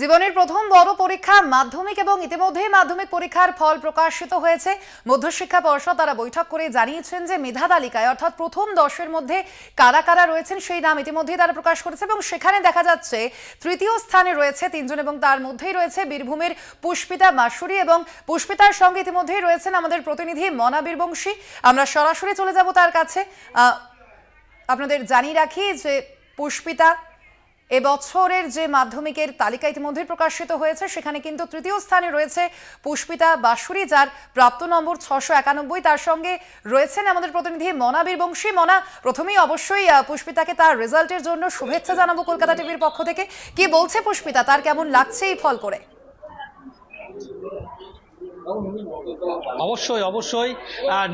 জীবনের প্রথম বড় পরীক্ষা মাধ্যমিক এবং ইতিমধ্যে মাধ্যমিক পরীক্ষার ফল প্রকাশিত হয়েছে মধ্যশিক্ষা পর্ষদ তারা বৈঠক করে জানিয়েছেন যে মেধা তালিকায় অর্থাৎ প্রথম দশের মধ্যে কারা কারা রয়েছেন সেই নাম ইতিমধ্যেই তারা প্রকাশ করেছে এবং সেখানে দেখা যাচ্ছে তৃতীয় স্থানে রয়েছে তিনজন এবং তার মধ্যেই রয়েছে বীরভূমের পুষ্পিতা মাসুরি এবং পুষ্পিতার সঙ্গে ইতিমধ্যেই রয়েছেন আমাদের প্রতিনিধি মনা বীরবংশী আমরা সরাসরি চলে যাব তার কাছে আপনাদের জানিয়ে রাখি যে পুষ্পিতা এবছরের যে মাধ্যমিকের তালিকা ইতিমধ্যে প্রকাশিত হয়েছে সেখানে কিন্তু তৃতীয় স্থানে রয়েছে পুষ্পিতা বাসুরি যার প্রাপ্ত নম্বর ছশো একানব্বই তার সঙ্গে রয়েছেন আমাদের প্রতিনিধি মনা বীরবংশী মনা প্রথমেই অবশ্যই পুষ্পিতাকে তার রেজাল্টের জন্য শুভেচ্ছা জানাবো কলকাতা টিভির পক্ষ থেকে কি বলছে পুষ্পিতা তার কেমন লাগছে এই ফল করে অবশ্যই অবশ্যই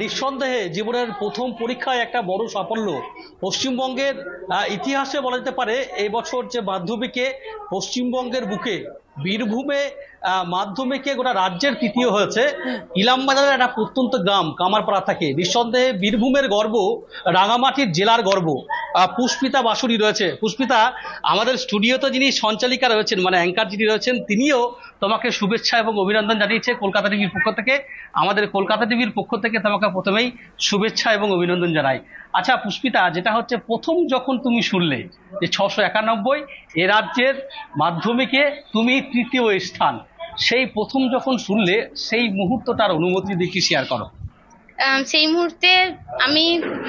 নিঃসন্দেহে জীবনের প্রথম পরীক্ষায় একটা বড় সাফল্য পশ্চিমবঙ্গের ইতিহাসে বলা যেতে পারে এবছর যে মাধ্যমিকে পশ্চিমবঙ্গের বুকে বীরভূমে মাধ্যমিকে গোটা রাজ্যের তৃতীয় হয়েছে ইলামবাজারের একটা প্রত্যন্ত গ্রাম কামারপাড়া থাকে নিঃসন্দেহে বীরভূমের গর্ব রাঙামাটির জেলার গর্ব পুষ্পিতা বাসুরি রয়েছে পুষ্পিতা আমাদের স্টুডিওতে যিনি সঞ্চালিকা রয়েছেন মানে অ্যাঙ্কার যিনি রয়েছেন তিনিও তোমাকে শুভেচ্ছা এবং অভিনন্দন জানিয়েছে কলকাতা টিভির পক্ষ থেকে আমাদের কলকাতা টিভির পক্ষ থেকে তোমাকে প্রথমেই শুভেচ্ছা এবং অভিনন্দন জানাই আচ্ছা পুষ্পিতা যেটা হচ্ছে প্রথম যখন তুমি শুনলে যে ছশো একানব্বই এ রাজ্যের মাধ্যমিকে তুমি তৃতীয় স্থান সেই প্রথম যখন শুনলে সেই মুহূর্তটার অনুমতি দেখি শেয়ার করো সেই মুহূর্তে আমি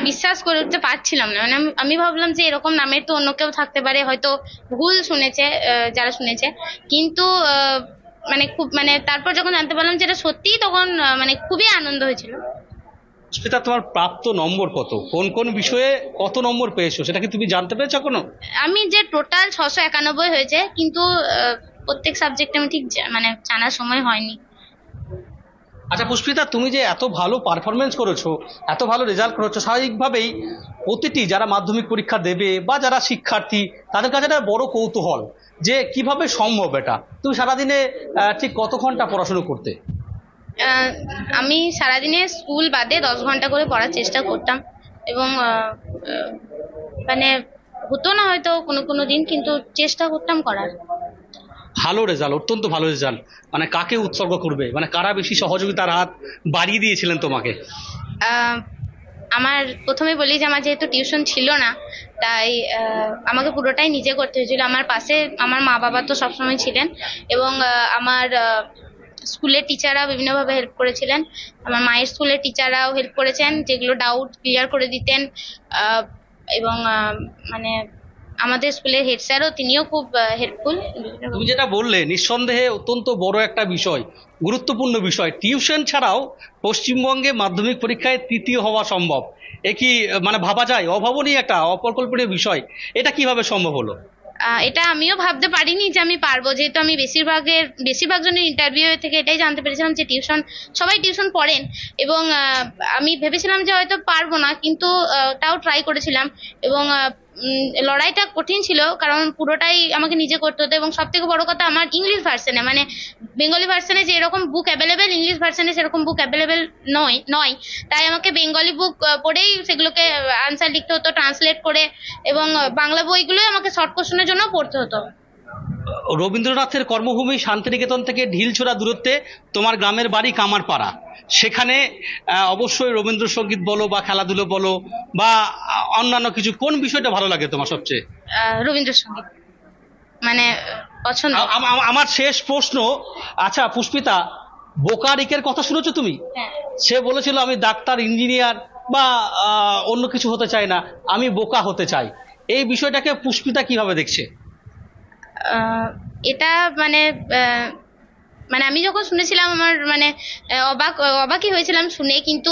বিশ্বাস করে উঠতে পারছিলাম না মানে আমি ভাবলাম যে এরকম নামের তো অন্য কেউ থাকতে পারে হয়তো ভুল শুনেছে যারা শুনেছে কিন্তু মানে খুব মানে তারপর যখন জানতে পারলাম যে এটা সত্যিই তখন মানে খুবই আনন্দ হয়েছিল সেটা তোমার প্রাপ্ত নম্বর কত কোন কোন বিষয়ে কত নম্বর পেয়েছো সেটা কি তুমি জানতে পেরেছো কোনো আমি যে টোটাল ছশো একানব্বই হয়েছে কিন্তু প্রত্যেক সাবজেক্টে আমি ঠিক মানে জানার সময় হয়নি আচ্ছা পুষ্পিতা তুমি যে এত ভালো পারফরমেন্স করেছো এত ভালো রেজাল্ট করেছো স্বাভাবিকভাবেই প্রতিটি যারা মাধ্যমিক পরীক্ষা দেবে বা যারা শিক্ষার্থী তাদের কাছে একটা বড় কৌতূহল যে কিভাবে সম্ভব এটা তুমি সারাদিনে ঠিক কত ঘন্টা পড়াশুনো করতে আমি সারাদিনে স্কুল বাদে দশ ঘন্টা করে পড়ার চেষ্টা করতাম এবং মানে হতো না হয়তো কোনো কোনো দিন কিন্তু চেষ্টা করতাম করার ভালো রেজাল্ট অত্যন্ত ভালো রেজাল্ট মানে কাকে উৎসর্গ করবে মানে কারা বেশি সহযোগিতার হাত বাড়িয়ে দিয়েছিলেন তোমাকে আমার প্রথমে বলি যে আমার যেহেতু টিউশন ছিল না তাই আমাকে পুরোটাই নিজে করতে হয়েছিল আমার পাশে আমার মা বাবা তো সবসময় ছিলেন এবং আমার স্কুলের টিচাররা বিভিন্নভাবে হেল্প করেছিলেন আমার মায়ের স্কুলের টিচাররাও হেল্প করেছেন যেগুলো ডাউট ক্লিয়ার করে দিতেন এবং মানে আমাদের স্কুলের হেড স্যারও তিনিও খুব হেল্পফুল তুমি যেটা বললে নিঃসন্দেহে অত্যন্ত বড় একটা বিষয় গুরুত্বপূর্ণ বিষয় টিউশন ছাড়াও পশ্চিমবঙ্গে মাধ্যমিক পরীক্ষায় তৃতীয় হওয়া সম্ভব এ কি মানে ভাবা যায় অভাবনীয় একটা অপরকল্পনীয় বিষয় এটা কিভাবে সম্ভব হলো এটা আমিও ভাবতে পারিনি যে আমি পারবো যেহেতু আমি বেশিরভাগের বেশিরভাগ জনের ইন্টারভিউ থেকে এটাই জানতে পেরেছিলাম যে টিউশন সবাই টিউশন পড়েন এবং আমি ভেবেছিলাম যে হয়তো পারবো না কিন্তু তাও ট্রাই করেছিলাম এবং লড়াইটা কঠিন ছিল কারণ পুরোটাই আমাকে নিজে করতে হতো এবং সব থেকে বড় কথা আমার ইংলিশ ভার্সনে মানে বেঙ্গলি ভার্সনে এরকম বুক অ্যাভেলেবেল ইংলিশ ভার্সনে সেরকম বুক অ্যাভেলেবেল নয় নয় তাই আমাকে বেঙ্গলি বুক পড়েই সেগুলোকে আনসার লিখতে হতো ট্রান্সলেট করে এবং বাংলা বইগুলোই আমাকে শর্ট কোশ্চেনের জন্য পড়তে হতো রবীন্দ্রনাথের কর্মভূমি শান্তিনিকেতন থেকে ঢিলছোড়া দূরত্বে তোমার গ্রামের বাড়ি কামারপাড়া সেখানে অবশ্যই রবীন্দ্রসঙ্গীত বলো বা খেলাধুলো বলো বা অন্যান্য কিছু কোন বিষয়টা ভালো লাগে তোমার সবচেয়ে রবীন্দ্রসঙ্গীত মানে পছন্দ আমার শেষ প্রশ্ন আচ্ছা পুষ্পিতা বোকারিকের কথা শুনেছো তুমি হ্যাঁ। সে বলেছিল আমি ডাক্তার ইঞ্জিনিয়ার বা অন্য কিছু হতে চাই না আমি বোকা হতে চাই এই বিষয়টাকে পুষ্পিতা কিভাবে দেখছে এটা মানে মানে আমি যখন শুনেছিলাম আমার মানে অবাক অবাকই হয়েছিলাম শুনে কিন্তু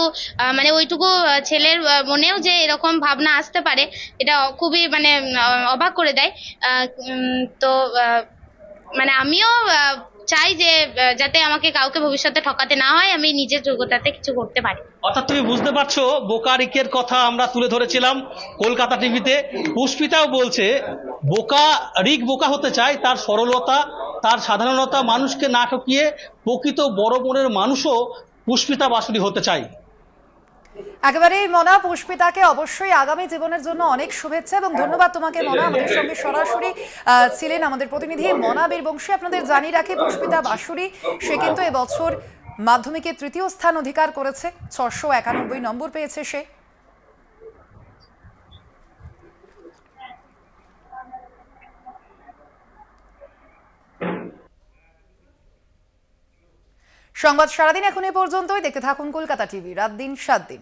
মানে ওইটুকু ছেলের মনেও যে এরকম ভাবনা আসতে পারে এটা খুবই মানে অবাক করে দেয় তো মানে আমিও চাই যে যাতে আমাকে কাউকে ভবিষ্যতে ঠকাতে না হয় আমি নিজের যোগ্যতাতে কিছু করতে পারি অর্থাৎ তুমি বুঝতে পারছো বোকারিকের কথা আমরা তুলে ধরেছিলাম কলকাতা টিভিতে পুষ্পিতাও বলছে বোকা রিক বোকা হতে চায় তার সরলতা তার সাধারণতা মানুষকে না ঠকিয়ে প্রকৃত বড় মনের মানুষও পুষ্পিতা বাসুরি হতে চায় একেবারেই মনা পুষ্পিতাকে অবশ্যই আগামী জীবনের জন্য অনেক শুভেচ্ছা এবং ধন্যবাদ তোমাকে মনা আমাদের সঙ্গে সরাসরি ছিলেন আমাদের প্রতিনিধি মনা বীরবংশী আপনাদের জানিয়ে রাখি পুষ্পিতা বাসুরি সে কিন্তু এবছর মাধ্যমিকে তৃতীয় স্থান অধিকার করেছে ছশো একানব্বই নম্বর পেয়েছে সে সংবাদ সারাদিন এখন এ পর্যন্তই দেখতে থাকুন কলকাতা টিভি রাত দিন সাত দিন